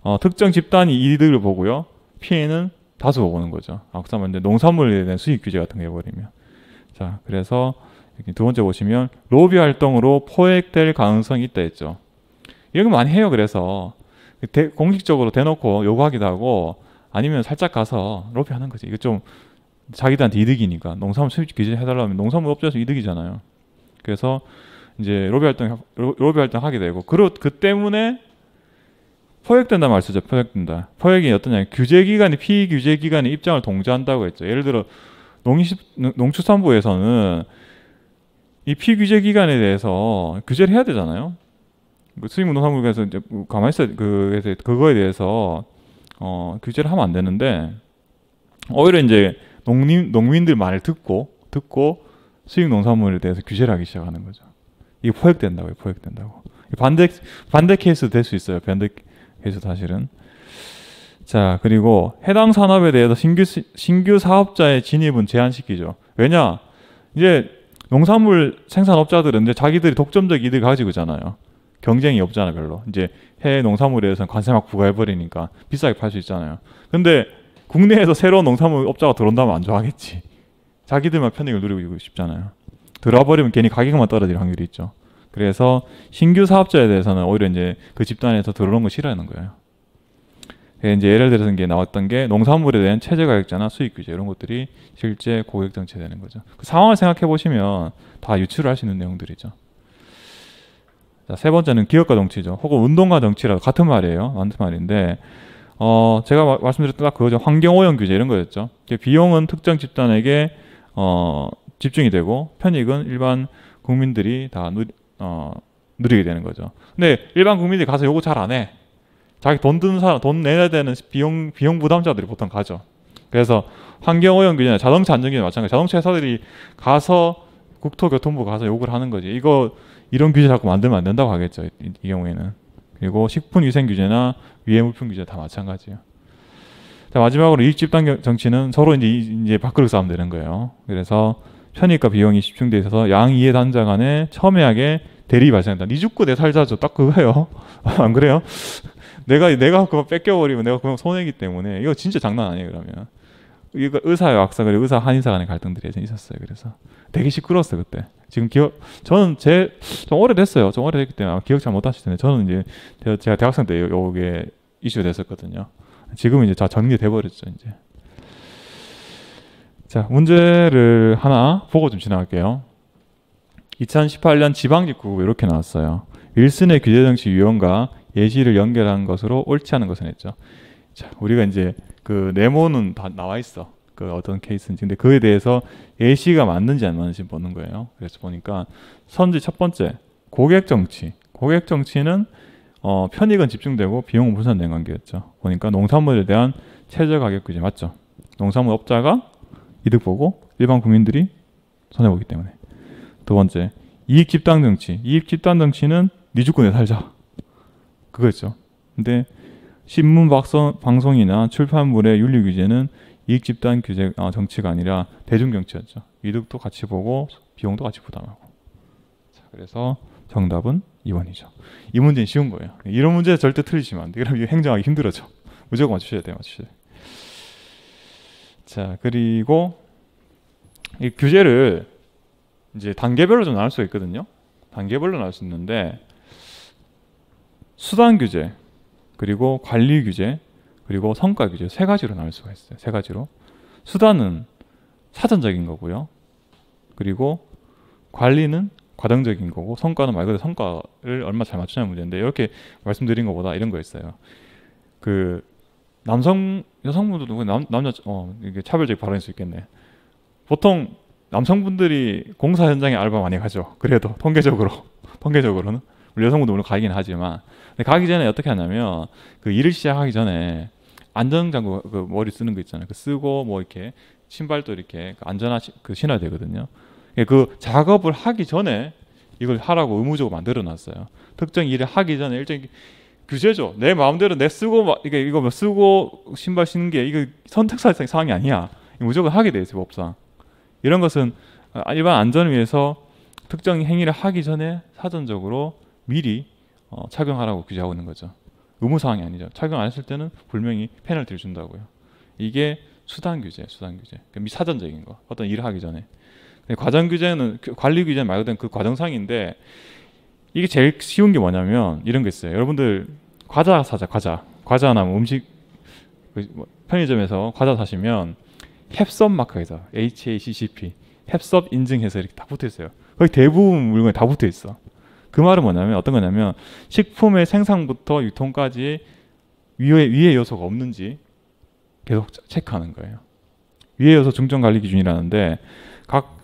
어, 특정 집단이 이득을 보고요, 피해는 다수 보는 거죠. 아까 말한 농산물에 대한 수익 규제 같은 거버리면자 그래서 두 번째 보시면 로비 활동으로 포획될 가능성이 있다 했죠. 이런 거 많이 해요. 그래서 대, 공식적으로 대놓고 요구하기도 하고 아니면 살짝 가서 로비 하는 거지. 이거 좀 자기들한테 이득이니까 농산물 수입 규제 해달라면 농산물 업자에서 이득이잖아요. 그래서 이제 로비 활동 로비 활동 하게 되고 그러 그 때문에 포획된다 말쓰죠. 포획된다. 포획이 어떠냐? 규제 기관이 피규제 기관의 입장을 동조한다고 했죠. 예를 들어 농식 농축산부에서는 이 피규제 기간에 대해서 규제를 해야 되잖아요. 그 수입 농산물에서 이제 가만히 있어 그에 대 그거에 대해서 어, 규제를 그 하면 안 되는데 오히려 이제 농림 농민들 말을 듣고 듣고 수익 농산물에 대해서 규제를 하기 시작하는 거죠. 이게 포획된다고요. 포획된다고. 반대 반대 케이스 될 수 있어요. 반대 케이스 사실은. 자 그리고 해당 산업에 대해서 신규 신규 사업자의 진입은 제한시키죠. 왜냐 이제 농산물 생산업자들은 이제 자기들이 독점적 이득 을 가지고 있잖아요. 경쟁이 없잖아 별로. 이제 해외 농산물에 대해서는 관세 막 부과해버리니까 비싸게 팔 수 있잖아요. 근데 국내에서 새로운 농산물 업자가 들어온다면 안 좋아하겠지. 자기들만 편익을 누리고 싶잖아요. 들어와 버리면 괜히 가격만 떨어질 확률이 있죠. 그래서 신규 사업자에 대해서는 오히려 이제 그 집단에서 들어오는 걸 싫어하는 거예요. 예, 이제 예를 들어서 이게 나왔던 게 농산물에 대한 체제 가격자나 수익 규제 이런 것들이 실제 고객 정체되는 거죠. 그 상황을 생각해 보시면 다 유출을 할수 있는 내용들이죠. 자, 세 번째는 기업가 정치죠. 혹은 운동가 정치라도 같은 말이에요. 같은 말인데 어, 제가 마, 말씀드렸던 딱 그거죠. 환경오염 규제 이런 거였죠. 비용은 특정 집단에게 어, 집중이 되고 편익은 일반 국민들이 다 누리, 어, 누리게 되는 거죠. 근데 일반 국민들이 가서 요거 잘안 해. 자기 돈 드는 사람, 돈 내야 되는 비용, 비용 부담자들이 보통 가죠. 그래서 환경오염 규제나 자동차 안전 규제 마찬가지. 자동차 회사들이 가서 국토교통부 가서 욕을 하는 거지. 이거 이런 규제 자꾸 만들면 안 된다고 하겠죠. 이, 이 경우에는. 그리고 식품 위생 규제나 위해 물품 규제 다 마찬가지예요. 자, 마지막으로 이 집단 정치는 서로 이제 이제 밥그릇 싸움 되는 거예요. 그래서 편익과 비용이 집중돼 있어서 양이해 단자 간에 첨예하게 대리 발생한다. 니 죽고 내 살자죠. 딱 그거예요. 안 그래요? 내가 내가 그거 뺏겨버리면 내가 그냥 손해기 때문에 이거 진짜 장난 아니에요 그러면. 이거 의사 약사 그리고 의사 한의사 간의 갈등들이 예전에 있었어요. 그래서 되게 시끄러웠어요 그때. 지금 기억 저는 제 좀 오래됐어요. 좀 오래됐기 때문에 기억 잘 못하실 텐데 저는 이제 제가 대학생 때 요게 이슈 됐었거든요. 지금은 이제 다 정리돼 버렸죠 이제. 자 문제를 하나 보고 좀 지나갈게요. 2018년 지방직구 이렇게 나왔어요. 윌슨의 규제정치 유형과 예시를 연결한 것으로 옳지 않은 것을 했죠. 자 우리가 이제 그 네모는 다 나와 있어. 그 어떤 케이스인지. 근데 그에 대해서 예시가 맞는지 안 맞는지 보는 거예요. 그래서 보니까 선지 첫 번째 고객 정치. 고객 정치는 어, 편익은 집중되고 비용은 분산된 관계였죠. 보니까 농산물에 대한 최저 가격 규제 맞죠. 농산물 업자가 이득 보고 일반 국민들이 손해 보기 때문에. 두 번째 이익 집단 정치. 이익 집단 정치는 네 주권에 살자. 그거였죠. 근데 신문 방송, 이나 출판물의 윤리 규제는 이익 집단 규제 아, 정치가 아니라 대중 정치였죠. 이득도 같이 보고 비용도 같이 부담하고. 자, 그래서 정답은 2번이죠. 이 문제는 쉬운 거예요. 이런 문제 절대 틀리시면 안 돼. 그럼 행정하기 힘들어져. 무조건 맞추셔야 돼요. 맞추셔야 돼요. 자, 그리고 이 규제를 이제 단계별로 좀 나눌 수 있거든요. 단계별로 나눌 수 있는데 수단 규제. 그리고 관리 규제, 그리고 성과 규제 세 가지로 나눌 수가 있어요. 세 가지로. 수단은 사전적인 거고요. 그리고 관리는 과정적인 거고 성과는 말 그대로 성과를 얼마 잘 맞추냐 는 문제인데 이렇게 말씀드린 것보다 이런 거 있어요. 그 남성 여성분들도 남, 남녀어 이게 차별적 발언일 수 있겠네. 보통 남성분들이 공사 현장에 알바 많이 가죠. 그래도 통계적으로 통계적으로는 우리 여성분도 물론 가긴 하지만 근데 가기 전에 어떻게 하냐면 그 일을 시작하기 전에 안전장구 그 머리 쓰는 거 있잖아요. 그 쓰고 뭐 이렇게 신발도 이렇게 그 안전화 그 신어야 되거든요. 그러니까 그 작업을 하기 전에 이걸 하라고 의무적으로 만들어 놨어요. 특정 일을 하기 전에 일정 규제죠. 내 마음대로 내 쓰고 이게 이거 뭐 쓰고 신발 신는 게 이거 선택사항 사항이 아니야. 무조건 하게 돼있어 법상. 이런 것은 아, 일반 안전을 위해서 특정 행위를 하기 전에 사전적으로 미리 어, 착용하라고 규제하고 있는 거죠. 의무 사항이 아니죠. 착용 안 했을 때는 분명히 페널티를 준다고요. 이게 수단 규제, 수단 규제. 그러니까 미사전적인 거. 어떤 일을 하기 전에. 과정 규제는 그 관리 규제 말고는 그 과정상인데 이게 제일 쉬운 게 뭐냐면 이런 게 있어요. 여러분들 과자 사자, 과자. 과자나 뭐 음식 그 뭐 편의점에서 과자 사시면 햅섭 마크에서 HACCP. 햅섭 인증해서 이렇게 다 붙어 있어요. 거의 대부분 물건에 다 붙어 있어. 그 말은 뭐냐면 어떤 거냐면 식품의 생산부터 유통까지 위의위의 요소가 없는지 계속 체크하는 거예요. 위의 요소 중점 관리 기준이라는데 각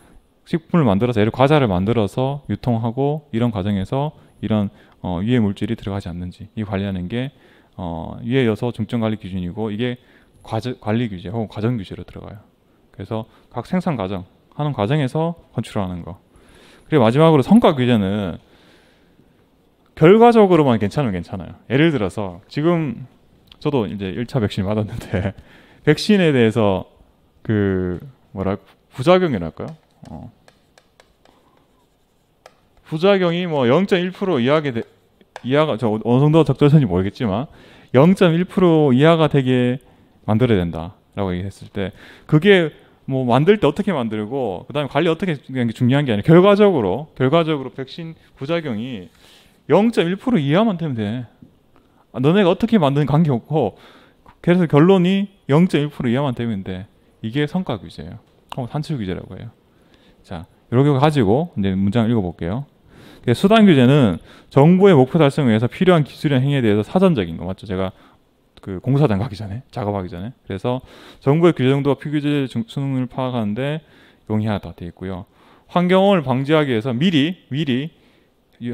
식품을 만들어서 예를 과자를 만들어서 유통하고 이런 과정에서 이런 어, 유해 물질이 들어가지 않는지 이 관리하는 게 어, 유해 요소 중점 관리 기준이고 이게 과제, 관리 규제 혹은 과정 규제로 들어가요. 그래서 각 생산 과정 하는 과정에서 건출하는 거. 그리고 마지막으로 성과 규제는 결과적으로만 괜찮으면 괜찮아요. 예를 들어서 지금 저도 이제 1차 백신 받았는데 백신에 대해서 그 뭐라 부작용이랄까요? 어. 부작용이 뭐 0.1% 이하게 되, 이하가 저 어느 정도 적절한지 모르겠지만 0.1% 이하가 되게 만들어야 된다라고 얘기했을 때 그게 뭐 만들 때 어떻게 만들고 그다음에 관리 어떻게 중요한 게 아니라 결과적으로 결과적으로 백신 부작용이 0.1% 이하만 되면 돼. 아, 너네가 어떻게 만든 관계 없고 그래서 결론이 0.1% 이하만 되면 돼. 이게 성과 규제예요. 한 어, 산출 규제라고 해요. 자, 이렇게 가지고 이제 문장을 읽어볼게요. 그 수단 규제는 정부의 목표 달성을 위해서 필요한 기술이나 행위에 대해서 사전적인 거 맞죠? 제가 그 공사장 가기 전에 작업하기 전에 그래서 정부의 규제 정도가 피규제 수능을 파악하는데 용이하다 되어 있고요. 환경을 방지하기 위해서 미리 미리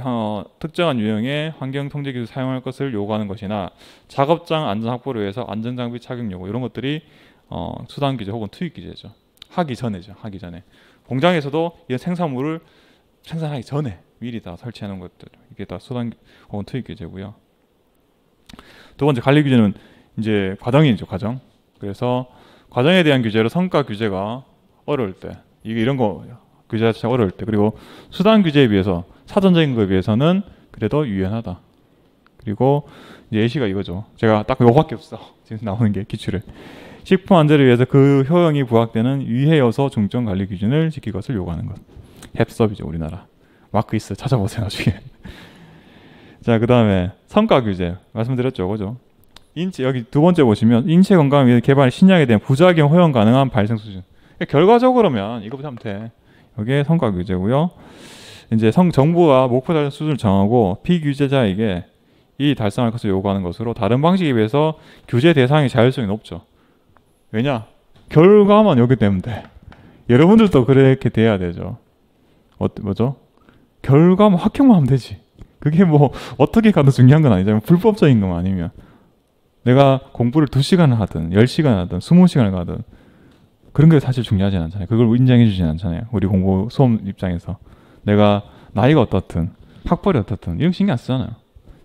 어, 특정한 유형의 환경 통제 기술 사용할 것을 요구하는 것이나 작업장 안전 확보를 위해서 안전 장비 착용 요구 이런 것들이 어, 수단 규제 혹은 투입 규제죠. 하기 전에죠. 하기 전에 공장에서도 이 생산물을 생산하기 전에 미리 다 설치하는 것들 이게 다수단 혹은 투입 규제고요. 두 번째 관리 규제는 이제 과정이죠. 과정. 그래서 과정에 대한 규제로 성과 규제가 어려울 때 이게 이런 거 규제 자체가 어려울 때 그리고 수단 규제에 비해서 사전적인 거에 비해서는 그래도 유연하다. 그리고 이제 예시가 이거죠. 제가 딱 요거밖에 없어. 지금 나오는 게기출을 식품 안전을 위해서 그 효용이 부각되는 위해 여서 중점 관리 기준을 지킬 것을 요구하는 것. 햅섭이죠 우리나라. 마크 있어 찾아보세요 나중에. 자 그다음에 성과 규제 말씀드렸죠, 그죠? 인체 여기 두 번째 보시면 인체 건강을 위해 개발 신약에 대한 부작용 허용 가능한 발생 수준. 그러니까 결과적으로면 이거부터 하면 돼. 이게 성과 규제고요. 이제 성, 정부가 목표 달성 수준을 정하고 피규제자에게 이 달성할 것을 요구하는 것으로 다른 방식에 비해서 규제 대상이 자율성이 높죠. 왜냐? 결과만 여기 때문에 여러분들도 그렇게 돼야 되죠. 어, 뭐죠? 결과 만 합격만 하면 되지. 그게 뭐 어떻게 가도 중요한 건 아니잖아요. 불법적인 건 아니면 내가 공부를 두시간을 하든 열시간 을 하든 스무 시간을 가든 그런 게 사실 중요하진 않잖아요. 그걸 인정해 주진 않잖아요. 우리 공부 수업 입장에서 내가 나이가 어떻든 학벌이 어떻든 이런 거 신경 안 쓰잖아요.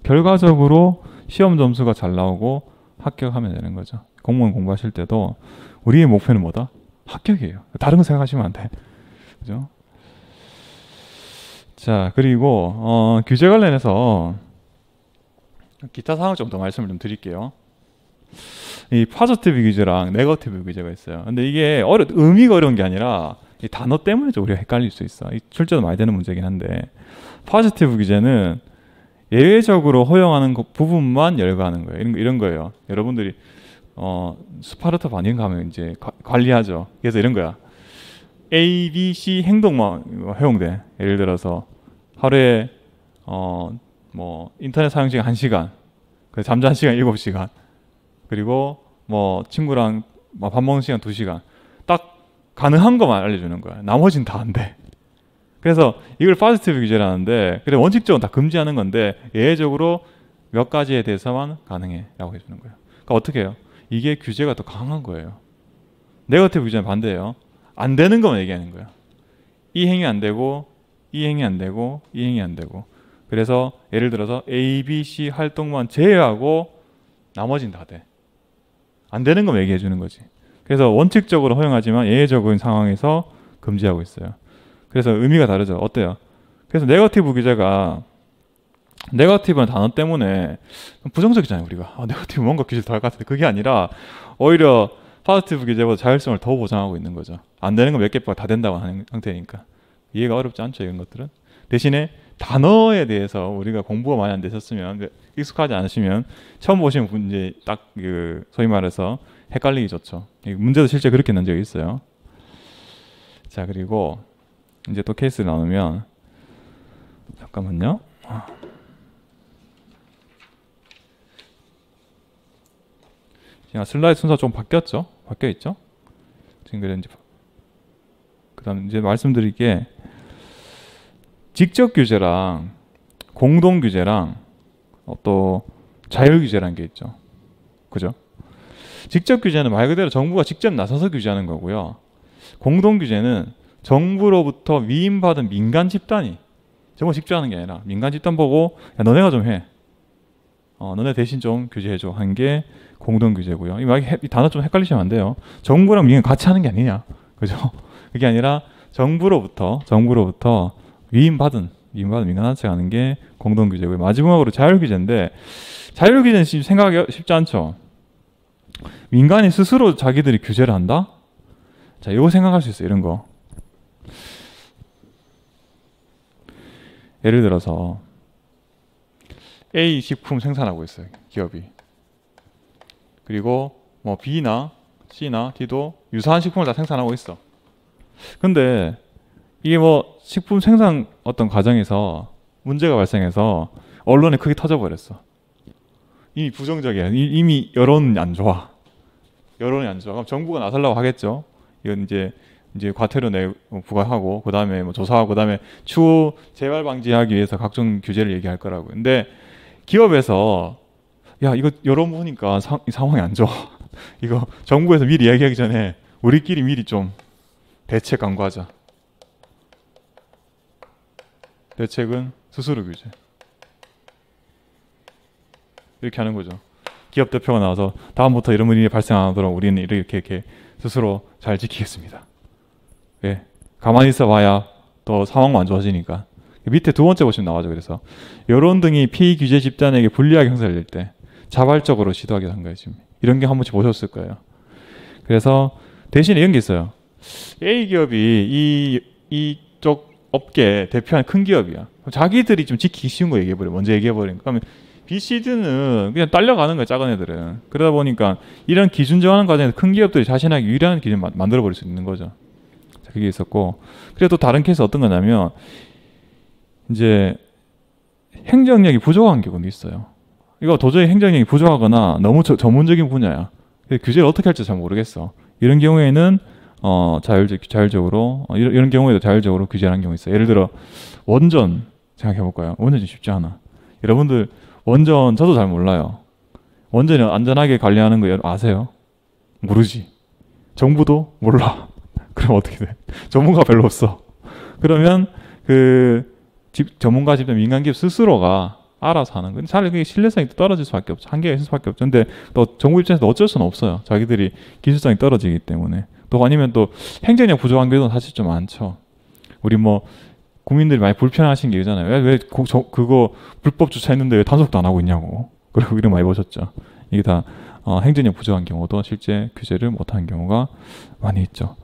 결과적으로 시험 점수가 잘 나오고 합격하면 되는 거죠. 공무원 공부하실 때도 우리의 목표는 뭐다? 합격이에요. 다른 거 생각하시면 안 돼. 그죠? 자, 그리고 어, 규제 관련해서 기타 사항 좀더 말씀을 좀 드릴게요. 이 파저티브 규제랑 네거티브 규제가 있어요. 근데 이게 어려 의미가 어려운 게 아니라 이 단어 때문에 좀 우리가 헷갈릴 수 있어. 이 출제도 많이 되는 문제긴 한데 파저티브 규제는 예외적으로 허용하는 그 부분만 열거하는 거예요. 이런, 이런 거예요. 여러분들이 어, 스파르타 반영 가면 이제 가, 관리하죠. 그래서 이런 거야. A, B, C 행동만 허용돼. 예를 들어서 하루에 어, 뭐 인터넷 사용 시간 1시간, 잠자는 시간 7시간 그리고 뭐 친구랑 뭐 밥 먹는 시간 두 시간 딱 가능한 것만 알려주는 거야. 나머지는 다 안 돼. 그래서 이걸 파지티브 규제라는데 그래 원칙적으로 다 금지하는 건데 예외적으로 몇 가지에 대해서만 가능해라고 해주는 거예요. 그러니까 어떻게 해요? 이게 규제가 더 강한 거예요. 네거티브 규제는 반대예요. 안 되는 것만 얘기하는 거예요. 이 행위 안 되고 이 행위 안 되고 이 행위 안 되고 그래서 예를 들어서 A, B, C 활동만 제외하고 나머진 다 돼. 안 되는 거 얘기해 주는 거지. 그래서 원칙적으로 허용하지만 예외적인 상황에서 금지하고 있어요. 그래서 의미가 다르죠. 어때요? 그래서 네거티브 기자가 네거티브는 단어 때문에 부정적이잖아요 우리가 아, 네거티브 뭔가 기질 다할 것 같은데 그게 아니라 오히려 파지티브 기재보다 자율성을 더 보장하고 있는 거죠 안 되는 거 몇 개가 다 된다고 하는 형태니까 이해가 어렵지 않죠 이런 것들은 대신에 단어에 대해서 우리가 공부가 많이 안 되셨으면 그 익숙하지 않으시면 처음 보시는 이제딱 그 소위 말해서 헷갈리기 좋죠. 문제도 실제 그렇게 난 적이 있어요. 자 그리고 이제 또케이스나오면 잠깐만요. 지금 아, 슬라이드 순서 좀 바뀌었죠? 바뀌어 있죠? 지금 그래 이제 그다음 이제 말씀드릴 게 직접 규제랑 공동 규제랑 어, 또 자율 규제라는 게 있죠. 그죠? 직접 규제는 말 그대로 정부가 직접 나서서 규제하는 거고요. 공동 규제는 정부로부터 위임받은 민간 집단이 정부 직접 하는 게 아니라 민간 집단 보고 야, 너네가 좀 해. 어, 너네 대신 좀 규제해줘 한 게 공동 규제고요. 이, 말, 이 단어 좀 헷갈리시면 안 돼요. 정부랑 민간 같이 하는 게 아니냐, 그죠? 그게 아니라 정부로부터 정부로부터 위임받은 위임받은 민간단체 가는 하게 공동 규제고요. 마지막으로 자율 규제인데 자율 규제는 지금 생각이 쉽지 않죠. 민간이 스스로 자기들이 규제를 한다? 자, 이거 생각할 수 있어요. 이런 거. 예를 들어서 A 식품 생산하고 있어요. 기업이. 그리고 뭐 B나 C나 D도 유사한 식품을 다 생산하고 있어. 근데 이게 뭐 식품 생산 어떤 과정에서 문제가 발생해서 언론에 크게 터져버렸어. 이미 부정적이야. 이미 여론 이안 좋아. 여론이 안 좋아. 그럼 정부가 나설라고 하겠죠. 이건 이제 이제 과태료 내 부과하고 그다음에 뭐 조사하고 그다음에 추후 재발 방지하기 위해서 각종 규제를 얘기할 거라고. 근데 기업에서 야 이거 여론 보니까 사, 상황이 안 좋아. 이거 정부에서 미리 얘기하기 전에 우리끼리 미리 좀 대책 강구하자. 대책은 스스로 규제. 이렇게 하는 거죠. 기업 대표가 나와서 다음부터 이런 일이 발생 안 하도록 우리는 이렇게 이렇게 스스로 잘 지키겠습니다. 예. 가만히 있어봐야 더 상황만 안 좋아지니까. 밑에 두 번째 보시면 나와죠. 그래서 여론 등이 피의 e 규제 집단에게 불리하게 형성될 때 자발적으로 시도하게 한 거예요. 지금 이런 게 한 번씩 보셨을 거예요. 그래서 대신 이런 게 있어요. A 기업이 이 이쪽 업계 대표한 큰 기업이야. 자기들이 좀 지키기 쉬운 거 얘기해버려. 먼저 얘기해버린. 그러면 비시드는 그냥 딸려가는 거야 작은 애들은. 그러다 보니까 이런 기준 정하는 과정에서 큰 기업들이 자신에게 유리한 기준 만들어 버릴 수 있는 거죠. 자, 그게 있었고. 그리고 또 다른 케이스 어떤 거냐면 이제 행정력이 부족한 경우도 있어요. 이거 도저히 행정력이 부족하거나 너무 저, 전문적인 분야야. 규제를 어떻게 할지 잘 모르겠어. 이런 경우에는 어, 자율적, 자율적으로, 어, 이런, 이런 경우에도 자율적으로 규제하는 경우 있어요. 예를 들어, 원전 생각해볼까요? 원전 이 쉽지 않아. 여러분들, 원전 저도 잘 몰라요. 원전이 안전하게 관리하는 거 아세요? 모르지. 정부도 몰라. 그럼 어떻게 돼? 전문가 별로 없어. 그러면 그 집, 전문가 집단 민간 기업 스스로가 알아서 하는 건 차라리 그게 신뢰성이 떨어질 수밖에 없죠. 한계가 있을 수밖에 없죠. 근데 또 정부 입장에서 어쩔 수는 없어요. 자기들이 기술성이 떨어지기 때문에. 또 아니면 또 행정력 부족한 경도 사실 좀 많죠. 우리 뭐 국민들이 많이 불편하신 게있잖아요 왜, 왜 고, 그거 불법 주차했는데 왜 단속도 안 하고 있냐고. 그리고 이런 많이 보셨죠. 이게 다 어, 행정력 부족한 경우도 실제 규제를 못한 경우가 많이 있죠.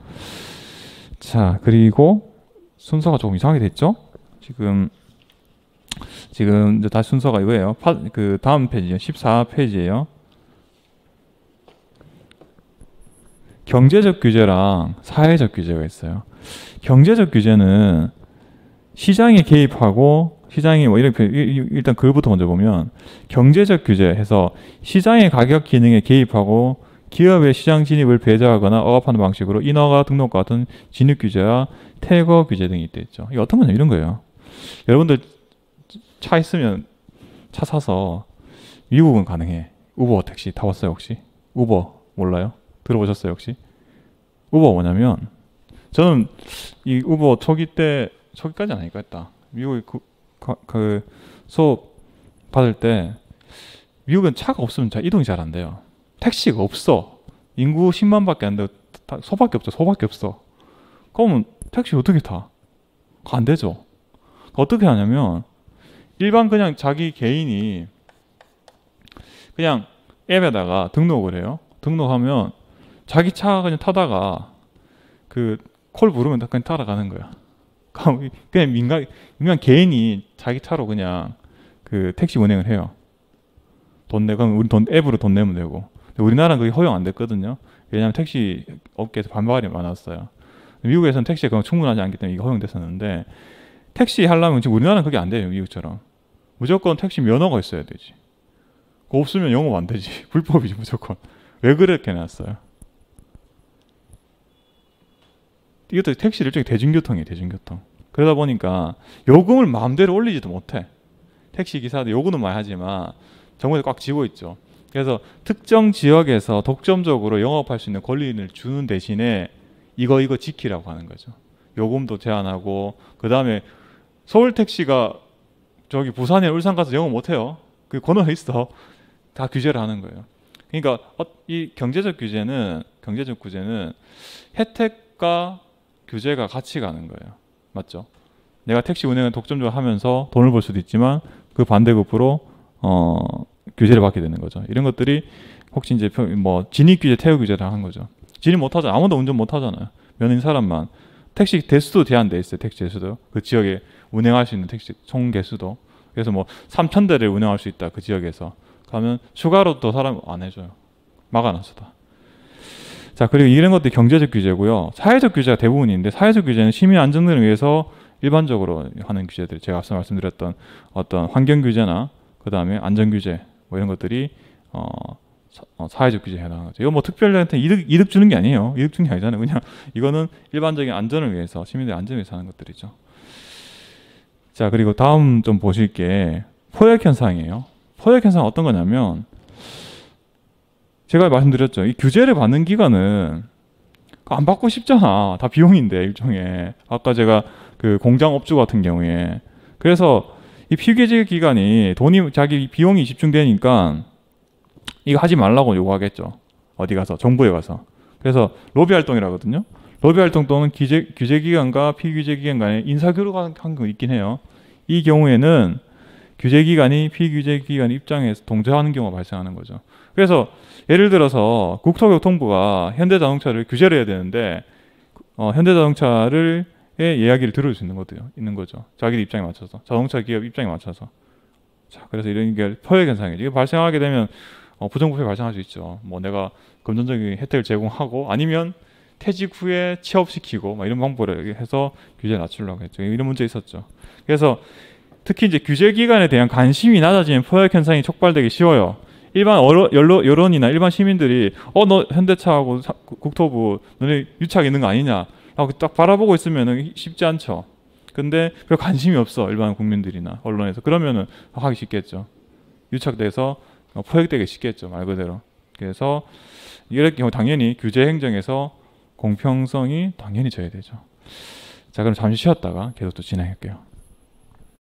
자, 그리고 순서가 조금 이상하게 됐죠. 지금 지금 이제 다시 순서가 이거예요. 파, 그 다음 페이지요. 14페이지예요. 경제적 규제랑 사회적 규제가 있어요. 경제적 규제는 시장에 개입하고 시장이 뭐 이렇게 일단 그것부터 먼저 보면 경제적 규제해서 시장의 가격 기능에 개입하고 기업의 시장 진입을 배제하거나 억압하는 방식으로 인허가 등록과 같은 진입 규제와 태거 규제 등이 있대 있죠. 이게 어떤 거냐 이런 거예요. 여러분들 차 있으면 차 사서 미국은 가능해. 우버 택시 타봤어요 혹시? 우버 몰라요? 들어보셨어요 혹시? 우버 뭐냐면 저는 이 우버 초기 때 초기까지 아니까 했다. 미국 그, 그 수업 받을 때 미국은 차가 없으면 잘 이동이 잘 안 돼요. 택시가 없어. 인구 10만밖에 안 돼. 다 소밖에 없어. 소밖에 없어. 그러면 택시 어떻게 타? 안 되죠. 어떻게 하냐면 일반 그냥 자기 개인이 그냥 앱에다가 등록을 해요. 등록하면 자기 차 그냥 타다가 그 콜 부르면 다 그냥 따라가는 거야. 그냥 민간 민간 개인이 자기 차로 그냥 그 택시 운행을 해요. 돈 내고 우리 돈 앱으로 돈 내면 되고. 우리나라는 그게 허용 안 됐거든요. 왜냐면 택시 업계에서 반발이 많았어요. 미국에서는 택시가 그건 충분하지 않기 때문에 이게 허용됐었는데 택시 하려면 지금 우리나라는 그게 안 돼요. 미국처럼 무조건 택시 면허가 있어야 되지. 없으면 영업 안 되지. 불법이지 무조건. 왜 그렇게 해놨어요? 이것도 택시를 일종의 대중교통이에요, 대중교통. 그러다 보니까 요금을 마음대로 올리지도 못해. 택시 기사도 요금은 많이 하지만 정부에서 꽉 쥐고 있죠. 그래서 특정 지역에서 독점적으로 영업할 수 있는 권리를 주는 대신에 이거 이거 지키라고 하는 거죠. 요금도 제한하고 그 다음에 서울 택시가 저기 부산에 울산 가서 영업 못 해요. 그 권한이 있어. 다 규제를 하는 거예요. 그러니까 어, 이 경제적 규제는 경제적 규제는 혜택과 규제가 같이 가는 거예요. 맞죠? 내가 택시 운행을 독점적으로 하면서 돈을 벌 수도 있지만 그 반대급부로 어, 규제를 받게 되는 거죠. 이런 것들이 혹시 이제 뭐 진입 규제, 태우 규제를 한 거죠. 진입 못 하잖아. 아무도 운전 못 하잖아요. 면인 사람만 택시 대수도 제한돼 있어요. 택시 대수도 그 지역에 운행할 수 있는 택시 총 개수도. 그래서 뭐 3천 대를 운영할 수 있다 그 지역에서. 가면 추가로 또 사람 안 해줘요. 막아놨어다. 자 그리고 이런 것들이 경제적 규제고요. 사회적 규제가 대부분인데 사회적 규제는 시민 안전 을 위해서 일반적으로 하는 규제들 제가 앞서 말씀드렸던 어떤 환경 규제나 그 다음에 안전 규제 뭐 이런 것들이 어, 어 사회적 규제에 해당하는 거죠. 이거 뭐 특별한테 이득 이득 주는 게 아니에요. 이득 주는 게 아니잖아요. 그냥 이거는 일반적인 안전을 위해서 시민들의 안전을 위해서 하는 것들이죠. 자 그리고 다음 좀 보실 게 포획 현상이에요. 포획 현상 어떤 거냐면 제가 말씀드렸죠. 이 규제를 받는 기간은 안 받고 싶잖아. 다 비용인데 일종의 아까 제가 그 공장 업주 같은 경우에 그래서 이피규제 기간이 돈이 자기 비용이 집중되니까 이거 하지 말라고 요구하겠죠. 어디 가서 정부에 가서 그래서 로비 활동이라거든요. 로비 활동 또는 규제, 규제 기간과 피규제 기간간에 인사 교류가 한 거 있긴 해요. 이 경우에는 규제 기간이 피규제 기간 입장에서 동조하는 경우가 발생하는 거죠. 그래서 예를 들어서 국토교통부가 현대자동차를 규제를 해야 되는데 어, 현대자동차를 이야기를 들을 수 있는 것도 있는 거죠. 자기 입장에 맞춰서 자동차 기업 입장에 맞춰서 자 그래서 이런 게 포획 현상이 이게 발생하게 되면 어, 부정부패 발생할 수 있죠. 뭐 내가 금전적인 혜택을 제공하고 아니면 퇴직 후에 취업시키고 이런 방법을 해서 규제 낮추려고 했죠. 이런 문제 있었죠. 그래서 특히 이제 규제 기관에 대한 관심이 낮아지면 포획 현상이 촉발되기 쉬워요. 일반 어 여론, 여론이나 일반 시민들이 어 너 현대차하고 사, 국토부 너네 유착 있는 거 아니냐 하고 딱 바라보고 있으면 쉽지 않죠. 근데 별 관심이 없어 일반 국민들이나 언론에서 그러면은 하기 쉽겠죠. 유착돼서 어, 포획되기 쉽겠죠 말 그대로. 그래서 이럴 경우 당연히 규제 행정에서 공평성이 당연히 져야 되죠. 자 그럼 잠시 쉬었다가 계속 또 진행할게요.